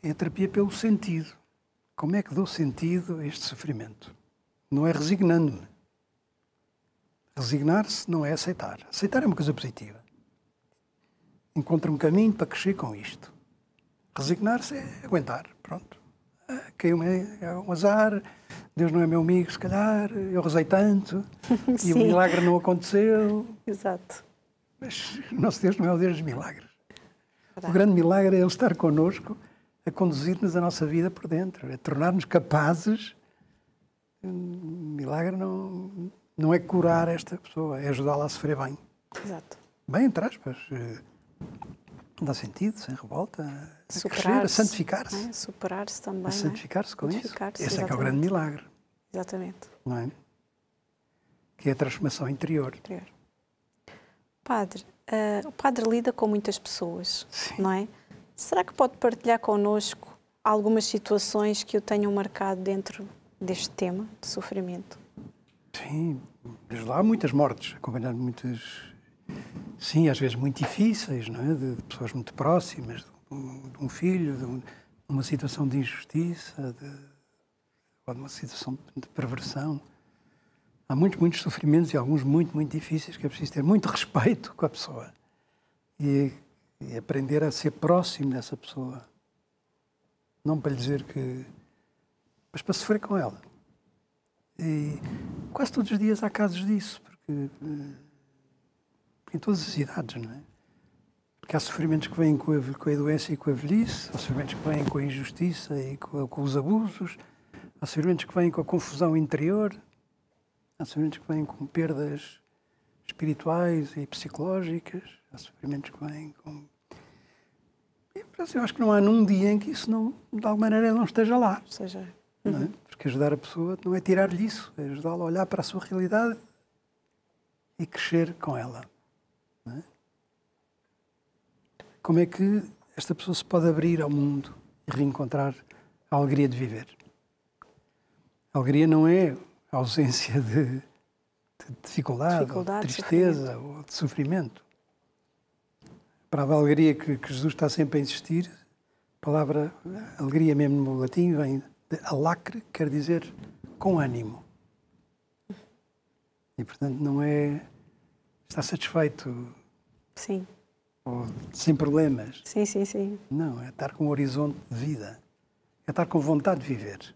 é a terapia pelo sentido. Como é que dou sentido a este sofrimento? Não é resignando-me. Resignar-se não é aceitar. Aceitar é uma coisa positiva. Encontro um caminho para crescer com isto. Resignar-se é aguentar, pronto. Ah, caiu-me é um azar, Deus não é meu amigo, se calhar, eu rezei tanto e o milagre não aconteceu. Exato. Mas o nosso Deus não é o Deus dos milagres. Verdade. O grande milagre é Ele estar connosco a conduzir-nos a nossa vida por dentro, a tornar-nos capazes. O milagre não, não é curar esta pessoa, é ajudá-la a sofrer bem. Exato. Bem, entre aspas. Eh, Dá sentido, sem revolta. superar é crescer, a santificar-se. É? Superar-se também. É? A santificar-se com santificar isso. Esse é que é o grande milagre. Exatamente. Não é? Que é a transformação interior. interior. Padre, uh, o padre lida com muitas pessoas, Sim. não é? Será que pode partilhar connosco algumas situações que o tenham marcado dentro deste tema de sofrimento? Sim, desde lá muitas mortes, acompanhando muitas sim, às vezes muito difíceis, não é? de, de pessoas muito próximas, de um, de um filho, de, um, uma situação de injustiça, ou de uma situação de perversão. Há muitos, muitos sofrimentos e alguns muito, muito difíceis que é preciso ter muito respeito com a pessoa e, e aprender a ser próximo dessa pessoa. Não para lhe dizer que. mas para sofrer com ela. E quase todos os dias há casos disso, porque eh, em todas as idades, não é? Porque há sofrimentos que vêm com a, com a doença e com a velhice, há sofrimentos que vêm com a injustiça e com, com os abusos, há sofrimentos que vêm com a confusão interior, há sofrimentos que vêm com perdas espirituais e psicológicas, há sofrimentos que vêm com. Eu acho que não há num dia em que isso, não, de alguma maneira, não esteja lá. Seja. É? Uhum. Porque ajudar a pessoa não é tirar-lhe isso, é ajudá-la a olhar para a sua realidade e crescer com ela. É? Como é que esta pessoa se pode abrir ao mundo e reencontrar a alegria de viver? A alegria não é a ausência de, de dificuldade, dificuldade de tristeza ou de sofrimento. Para a alegria que, que, Jesus está sempre a insistir, a palavra alegria, mesmo no latim, vem de alacre, quer dizer com ânimo. E portanto não é Está satisfeito? Sim. Ou sem problemas? Sim, sim, sim. Não, é estar com um horizonte de vida. É estar com vontade de viver.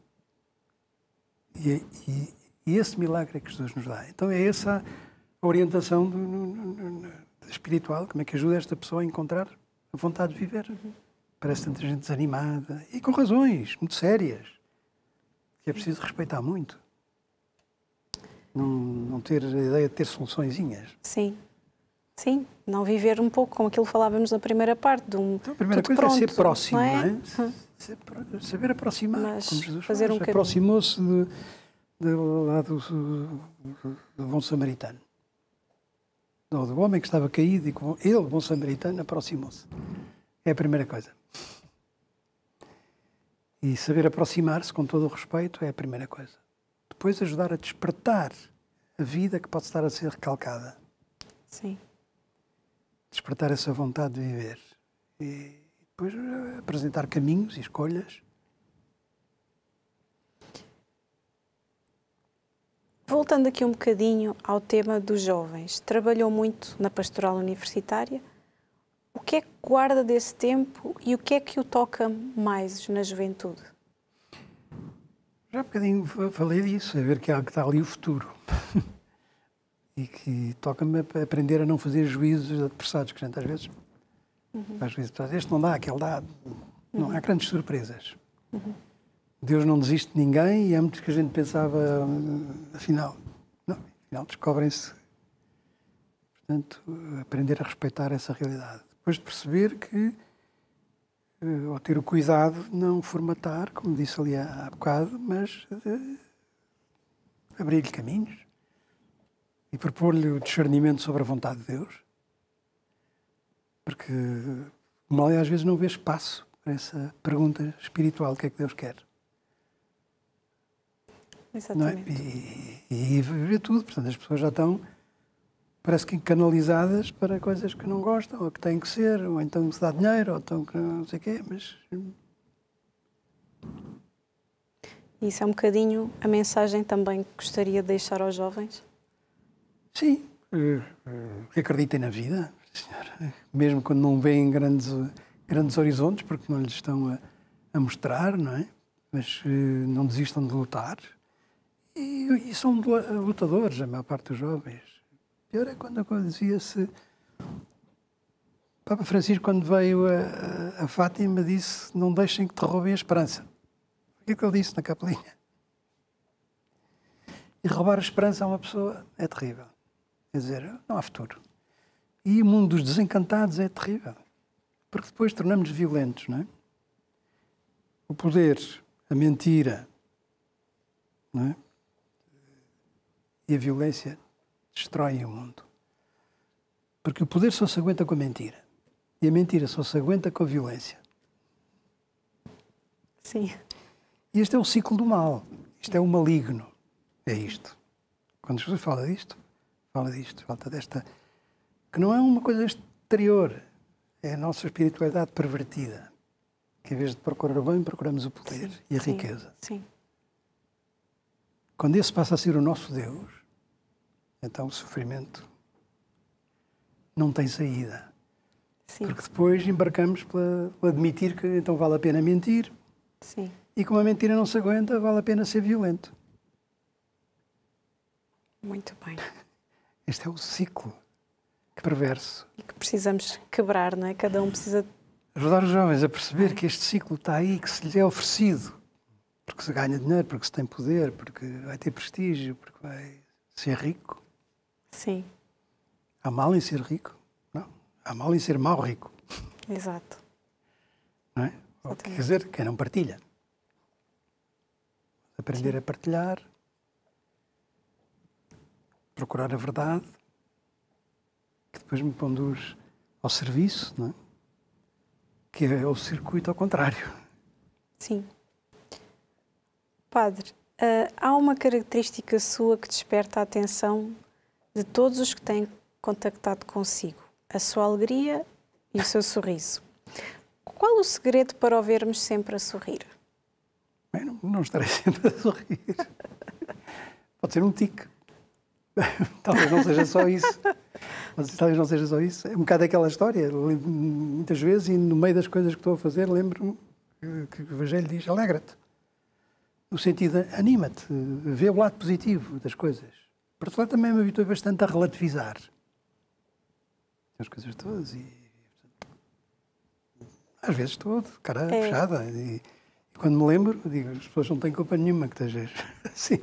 E, e, e esse milagre é que Jesus nos dá. Então é essa a orientação do, espiritual, como é que ajuda esta pessoa a encontrar a vontade de viver. Uhum. Parece tanta gente desanimada, e com razões muito sérias, que é preciso respeitar muito não, não ter a ideia de ter soluçõezinhas. Sim, sim, não viver um pouco como aquilo falávamos na primeira parte. De um, então, a primeira coisa pronto, é ser próximo, não é? Não é? Hum. Saber aproximar, Mas como Jesus fazer um aproximou-se do de, do, do bom samaritano. Não, do homem que estava caído e que ele, bom samaritano, aproximou-se. É a primeira coisa. E saber aproximar-se com todo o respeito é a primeira coisa depois ajudar a despertar a vida que pode estar a ser recalcada. Sim. Despertar essa vontade de viver. E depois eh, apresentar caminhos e escolhas. Voltando aqui um bocadinho ao tema dos jovens, trabalhou muito na pastoral universitária. O que é que guarda desse tempo e o que é que o toca mais na juventude? Já um bocadinho falei disso, a ver que há que está ali o futuro. e que toca-me aprender a não fazer juízos apressados, que a gente às vezes uhum. faz Este não dá, aquele dá. Não há uhum. grandes surpresas. Uhum. Deus não desiste de ninguém e há muitos que a gente pensava, hum, afinal, não, afinal descobrem-se. Portanto, aprender a respeitar essa realidade. Depois de perceber que uh, eh, ou ter o cuidado de não formatar, como disse ali há, há bocado, mas abrir-lhe caminhos e propor-lhe o discernimento sobre a vontade de Deus. Porque, mal às vezes não vê espaço para essa pergunta espiritual: o que é que Deus quer? É? Exatamente. É? E, e, e vê tudo, portanto, as pessoas já estão parece que canalizadas para coisas que não gostam, ou que têm que ser, ou então se dá dinheiro, ou então que não sei o quê, mas... Isso é um bocadinho a mensagem também que gostaria de deixar aos jovens? Sim, eh, eh, acreditem na vida, senhora. mesmo quando não veem grandes, grandes horizontes, porque não lhes estão a, a mostrar, não é? Mas eh, não desistam de lutar. E, e são lutadores, a maior parte dos jovens Pior é quando dizia-se. Papa Francisco, quando veio a, a, Fátima, disse: Não deixem que te roubem a esperança. O é que ele disse na capelinha? E roubar a esperança a uma pessoa é terrível. Quer dizer, não há futuro. E o mundo dos desencantados é terrível. Porque depois tornamos-nos violentos, não é? O poder, a mentira, não é? E a violência destroem o mundo. Porque o poder só se aguenta com a mentira. E a mentira só se aguenta com a violência. Sim. E este é o ciclo do mal. Isto é o maligno. É isto. Quando Jesus fala disto, fala disto, falta desta. que não é uma coisa exterior. É a nossa espiritualidade pervertida. Que em vez de procurar o bem, procuramos o poder sim, e a sim, riqueza. Sim. Quando esse passa a ser o nosso Deus, então o sofrimento não tem saída. Sim. Porque depois embarcamos para admitir que então vale a pena mentir. Sim. E como a mentira não se aguenta, vale a pena ser violento. Muito bem. Este é o ciclo. Que perverso. E que precisamos quebrar, não é? Cada um precisa. Ajudar os jovens a perceber que este ciclo está aí, que se lhes é oferecido. Porque se ganha dinheiro, porque se tem poder, porque vai ter prestígio, porque vai ser rico. Sim. Há mal em ser rico? Não. Há mal em ser mau rico. Exato. Não é? Quer dizer, quem não partilha. Aprender Sim. a partilhar, procurar a verdade, que depois me conduz ao serviço, não é? que é o circuito ao contrário. Sim. Padre, eh, há uma característica sua que desperta a atenção de todos os que têm contactado consigo, a sua alegria e o seu sorriso. Qual o segredo para o vermos sempre a sorrir? Bem, não, não estarei sempre a sorrir. Pode ser um tique. talvez não seja só isso. Mas, talvez não seja só isso. É um bocado aquela história. Muitas vezes, e no meio das coisas que estou a fazer, lembro-me que o Evangelho diz: alegra-te. No sentido, anima-te, vê o lado positivo das coisas portugal também me habituei bastante a relativizar as coisas todas e. Às vezes estou cara é. fechada e, e, quando me lembro, digo, as pessoas não têm culpa nenhuma que estejas assim.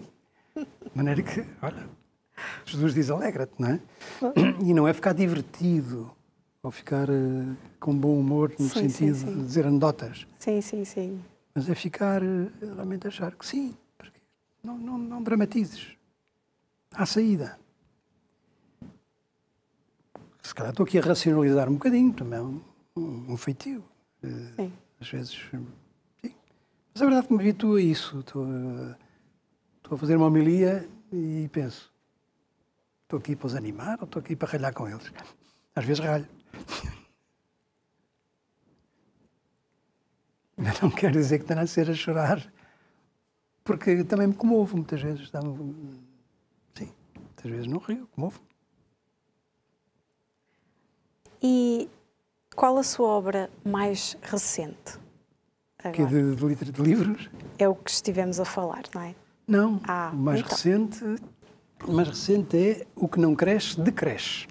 De maneira que, olha, Jesus diz alegra-te, não é? E não é ficar divertido ou ficar uh, com bom humor no sim, sentido sim, sim. de dizer anedotas. Sim, sim, sim. Mas é ficar uh, realmente achar que sim, não, não, não dramatizes à saída. Se calhar estou aqui a racionalizar um bocadinho, também é um, um feitio. Eh, sim. Às vezes, sim. Mas a é verdade que me habituo a isso. Estou a, eh, estou a fazer uma homilia e penso, estou aqui para os animar ou estou aqui para ralhar com eles? Às vezes ralho. Mas não quero dizer que tenha a ser a chorar, porque também me comovo muitas vezes muitas vezes no rio, como houve. E qual a sua obra mais recente? Que é de, de, de, livros? É o que estivemos a falar, não é? Não, ah, o mais então. recente, mais recente é O que não cresce, decresce.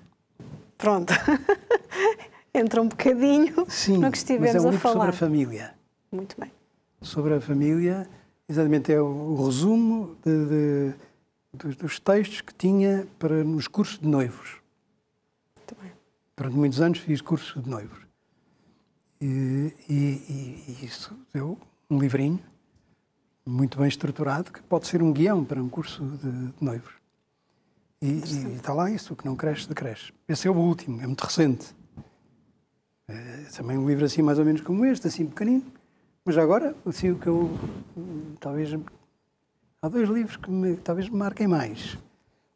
Pronto. Entra um bocadinho Sim, no que estivemos mas é um livro a falar. sobre a família. Muito bem. Sobre a família, exatamente é o, o resumo de, de dos, dos textos que tinha para nos cursos de noivos. Muito bem. Durante muitos anos fiz cursos de noivos. E, e, e, isso deu um livrinho muito bem estruturado que pode ser um guião para um curso de, de noivos. E, e, está lá isso, o que não cresce, decresce. Esse é o último, é muito recente. É, também um livro assim mais ou menos como este, assim pequenino, mas agora assim, o que eu talvez há dois livros que me, talvez me marquem mais.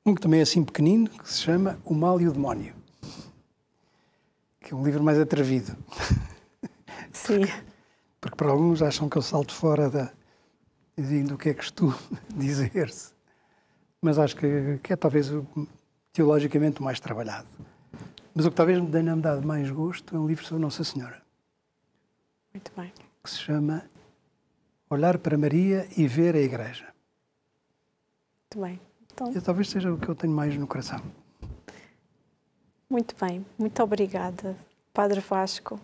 Um que também é assim pequenino, que se chama O Mal e o Demónio, que é um livro mais atrevido. Sim. porque, porque para alguns acham que eu salto fora da, do que é que estou dizer-se. Mas acho que, que é talvez teologicamente o mais trabalhado. Mas o que talvez me tenha dado mais gosto é um livro sobre Nossa Senhora. Muito bem. Que se chama Olhar para Maria e Ver a Igreja. Muito bem. Então... Eu, talvez seja o que eu tenho mais no coração. Muito bem. Muito obrigada, Padre Vasco.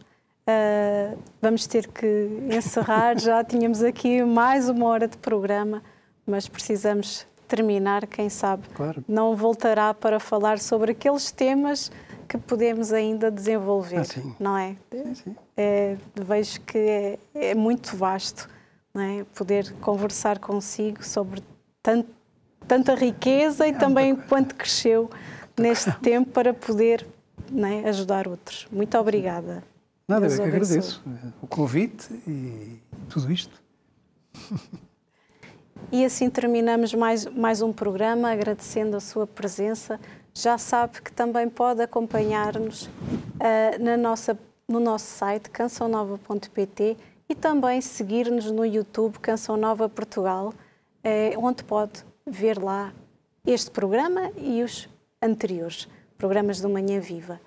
Uh, vamos ter que encerrar. Já tínhamos aqui mais uma hora de programa, mas precisamos terminar. Quem sabe claro. não voltará para falar sobre aqueles temas que podemos ainda desenvolver, ah, não é? Sim, sim. é? Vejo que é, é muito vasto, é? Poder conversar consigo sobre tanto, tanta riqueza e é também um quanto cresceu neste tempo para poder né, ajudar outros. Muito obrigada. Nada, eu que agradeço eh, o convite e tudo isto. E assim terminamos mais, mais um programa, agradecendo a sua presença. Já sabe que também pode acompanhar-nos uh, na nossa, no nosso site cançãonova.pt e também seguir-nos no YouTube Canção Nova Portugal, uh, onde pode ver lá este programa e os anteriores, programas do Manhã Viva.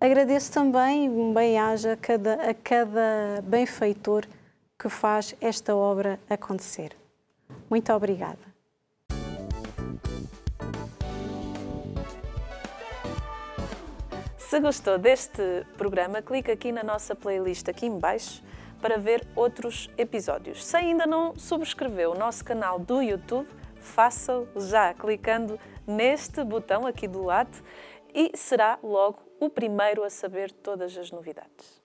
Agradeço também um bem-aja a cada benfeitor que faz esta obra acontecer. Muito obrigada. Se gostou deste programa, clique aqui na nossa playlist aqui embaixo para ver outros episódios. Se ainda não subscreveu o nosso canal do YouTube, faça já clicando neste botão aqui do lado e será logo o primeiro a saber todas as novidades.